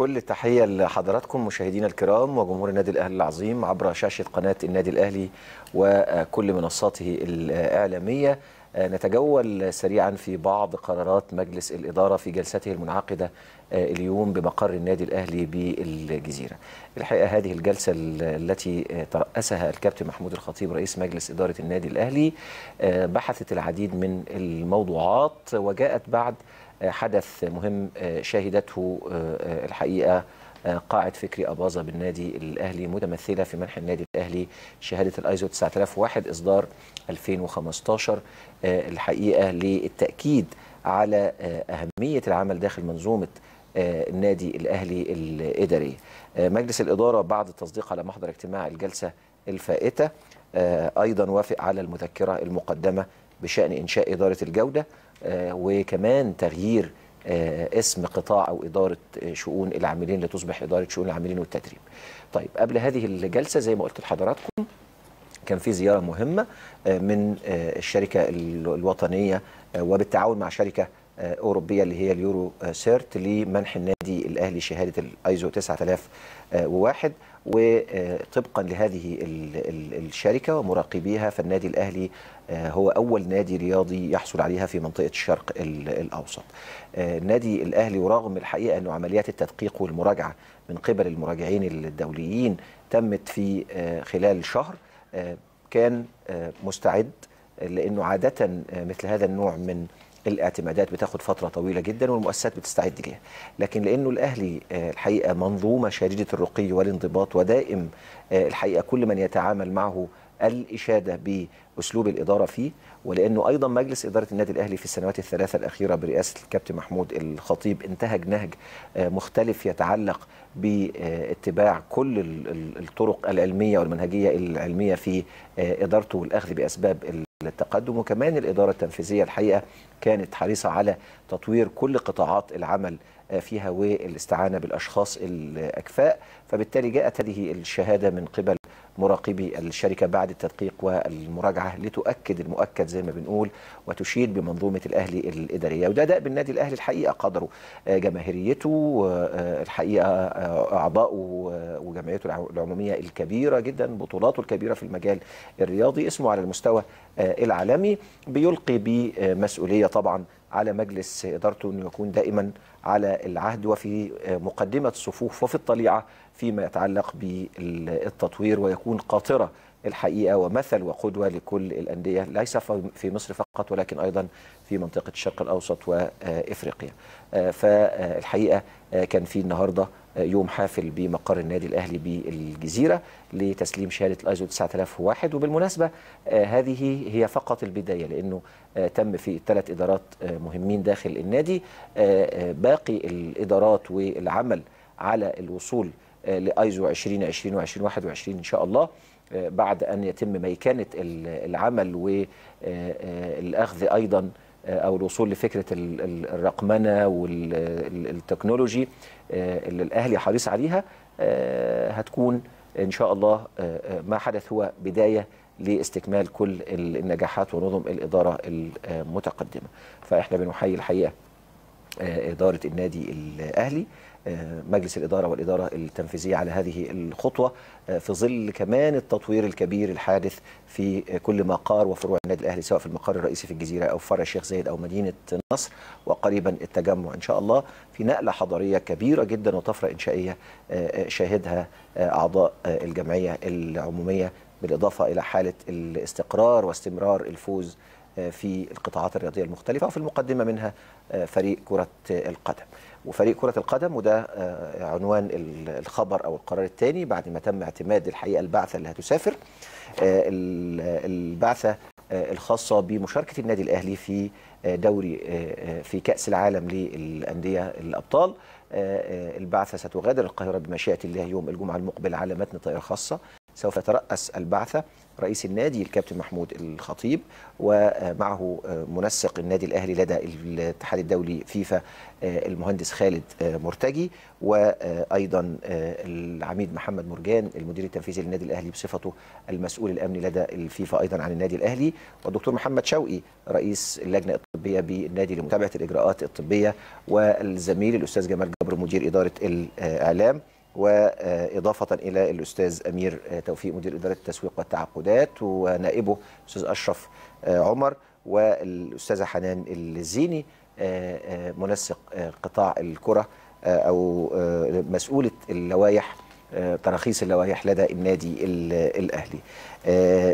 كل تحية لحضراتكم مشاهدينا الكرام وجمهور النادي الأهلي العظيم عبر شاشة قناة النادي الأهلي وكل منصاته الإعلامية نتجول سريعا في بعض قرارات مجلس الإدارة في جلسته المنعقدة آه، اليوم بمقر النادي الأهلي بالجزيرة الحقيقة هذه الجلسة التي آه، ترأسها الكابتن محمود الخطيب رئيس مجلس إدارة النادي الأهلي آه، بحثت العديد من الموضوعات وجاءت بعد حدث مهم شهدته الحقيقة قاعد فكري أباظة بالنادي الأهلي متمثلة في منح النادي الأهلي شهادة الأيزو 9001 إصدار 2015 آه، الحقيقة للتأكيد على آه، أهمية العمل داخل منظومة آه، النادي الأهلي الإدارية مجلس الإدارة بعد التصديق على محضر اجتماع الجلسة الفائتة أيضا وافق على المذكرة المقدمة بشأن إنشاء إدارة الجودة وكمان تغيير آه، اسم قطاع او اداره آه، شؤون العاملين لتصبح اداره شؤون العاملين والتدريب. طيب قبل هذه الجلسه زي ما قلت لحضراتكم كان في زياره مهمه آه، من الشركه الوطنيه وبالتعاون مع شركه أوروبية اللي هي اليورو سيرت لمنح النادي الأهلي شهادة الأيزو 9001 وطبقا لهذه الشركة ومراقبيها فالنادي الأهلي آه، هو أول نادي رياضي يحصل عليها في منطقة الشرق الأوسط آه، النادي الأهلي ورغم الحقيقة أنه عمليات التدقيق والمراجعة من قبل المراجعين الدوليين تمت في آه، خلال شهر كان مستعد لأنه عادة مثل هذا النوع من الاعتمادات بتاخد فتره طويله جدا والمؤسسات بتستعد ليها لكن لانه الاهلي آه، الحقيقه منظومه شديده الرقي والانضباط ودائم آه، الحقيقه كل من يتعامل معه الاشاده باسلوب الاداره فيه ولانه ايضا مجلس اداره النادي الاهلي في السنوات الثلاثه الاخيره برئاسه الكابتن محمود الخطيب انتهج نهج آه، مختلف يتعلق باتباع كل الطرق العلميه والمنهجيه العلميه في ادارته والاخذ باسباب للتقدم وكمان الإدارة التنفيذية الحقيقة كانت حريصة على تطوير كل قطاعات العمل آه، فيها والاستعانة بالأشخاص الأكفاء فبالتالي جاءت هذه الشهادة من قبل مراقبي الشركة بعد التدقيق والمراجعة لتؤكد المؤكد زي ما بنقول وتشيد بمنظومة الأهلي الإدارية وده دأب بالنادي الأهلي الحقيقة قدره آه، جماهيريته آه، الحقيقة آه، أعضائه وجمعيته العمومية الكبيرة جدا بطولاته الكبيرة في المجال الرياضي اسمه على المستوى العالمي بيلقي بمسؤولية طبعا على مجلس إدارته انه يكون دائما على العهد وفي مقدمة الصفوف وفي الطليعة فيما يتعلق بالتطوير ويكون قاطرة الحقيقة ومثل وقدوة لكل الأندية ليس في مصر فقط ولكن أيضا في منطقة الشرق الأوسط وإفريقيا آه، فالحقيقة آه، كان في النهاردة يوم حافل بمقر النادي الاهلي بالجزيره لتسليم شهاده الايزو 9001 وبالمناسبه آه، هذه هي فقط البدايه لانه آه، تم في ثلاث ادارات آه، مهمين داخل النادي باقي الادارات والعمل على الوصول لايزو 2020 و2021 ان شاء الله بعد ان يتم ميكنه العمل والاخذ ايضا آه، او الوصول لفكره الرقمنه والتكنولوجي آه، اللي الاهلي حريص عليها آه، هتكون ان شاء الله ما حدث هو بدايه لاستكمال كل النجاحات ونظم الاداره المتقدمه فاحنا بنحيي الحقيقه آه، إدارة النادي الأهلي آه، مجلس الإدارة والإدارة التنفيذية على هذه الخطوة آه، في ظل كمان التطوير الكبير الحادث في كل مقار وفروع النادي الأهلي سواء في المقر الرئيسي في الجزيرة أو فرع الشيخ زايد أو مدينة نصر وقريبا التجمع إن شاء الله في نقلة حضارية كبيرة جدا وطفرة إنشائية شاهدها أعضاء الجمعية العمومية بالإضافة إلى حالة الاستقرار واستمرار الفوز آه، في القطاعات الرياضيه المختلفه وفي المقدمه منها آه، فريق كره القدم وفريق كره القدم وده آه، عنوان الخبر او القرار الثاني بعد ما تم اعتماد الحقيقه البعثه اللي هتسافر البعثه الخاصه بمشاركه النادي الاهلي في دوري في كاس العالم للانديه الابطال البعثه ستغادر القاهره بمشيئه الله يوم الجمعه المقبل على متن طائره خاصه سوف يترأس البعثة رئيس النادي الكابتن محمود الخطيب ومعه آه، منسق النادي الاهلي لدى الاتحاد الدولي فيفا آه، المهندس خالد آه، مرتجي وايضا العميد محمد مرجان المدير التنفيذي للنادي الاهلي بصفته المسؤول الامني لدى الفيفا ايضا عن النادي الاهلي والدكتور محمد شوقي رئيس اللجنه الطبيه بالنادي لمتابعه الاجراءات الطبيه والزميل الاستاذ جمال جبر مدير اداره الاعلام واضافه الى الاستاذ امير آه، توفيق مدير اداره التسويق والتعاقدات ونائبه الاستاذ اشرف آه، عمر والاستاذه حنان الزيني آه، منسق قطاع الكره او مسؤوله اللوائح تراخيص اللوائح لدى النادي الاهلي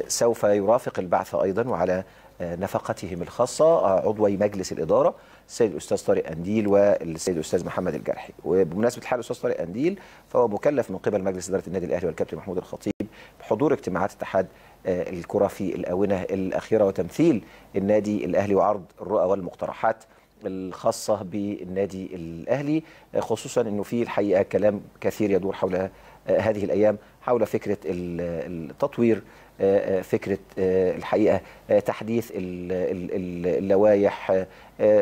سوف يرافق البعث ايضا وعلى نفقتهم الخاصه عضوي مجلس الاداره السيد الاستاذ طارق انديل والسيد الاستاذ محمد الجرحي وبمناسبه حال الاستاذ طارق انديل فهو مكلف من قبل مجلس اداره النادي الاهلي والكابتن محمود الخطيب بحضور اجتماعات اتحاد آه، الكره في الاونه الاخيره وتمثيل النادي الاهلي وعرض الرؤى والمقترحات الخاصه بالنادي الاهلي آه، خصوصا انه في الحقيقه كلام كثير يدور حول آه، هذه الايام حول فكره التطوير آه، آه، فكره آه، الحقيقه تحديث اللوائح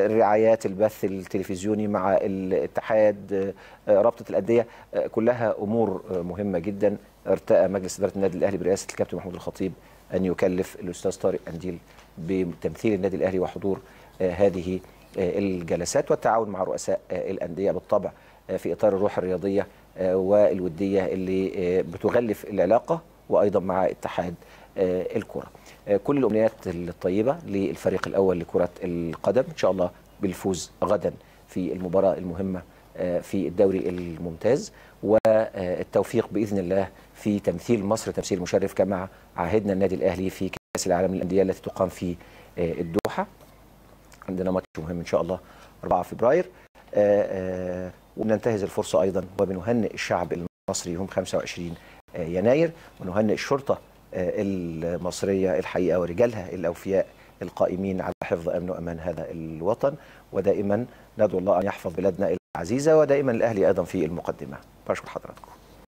رعايات البث التلفزيوني مع الاتحاد رابطه الانديه كلها امور مهمه جدا ارتأى مجلس اداره النادي الاهلي برئاسه الكابتن محمود الخطيب ان يكلف الاستاذ طارق قنديل بتمثيل النادي الاهلي وحضور هذه الجلسات والتعاون مع رؤساء الانديه بالطبع في اطار الروح الرياضيه والوديه اللي بتغلف العلاقه وايضا مع اتحاد آه، الكره آه، كل الامنيات الطيبه للفريق الاول لكره القدم ان شاء الله بالفوز غدا في المباراه المهمه آه، في الدوري الممتاز والتوفيق باذن الله في تمثيل مصر تمثيل مشرف كما عهدنا النادي الاهلي في كاس العالم للانديه التي تقام في الدوحه عندنا ماتش مهم ان شاء الله 4 فبراير وننتهز الفرصه ايضا وبنهنئ الشعب المصري يوم 25 يناير ونهنئ الشرطة آه، المصرية الحقيقة ورجالها الأوفياء القائمين على حفظ أمن وأمان هذا الوطن ودائما ندعو الله أن يحفظ بلادنا العزيزة ودائما الأهلي أيضا في المقدمة بشكر حضراتكم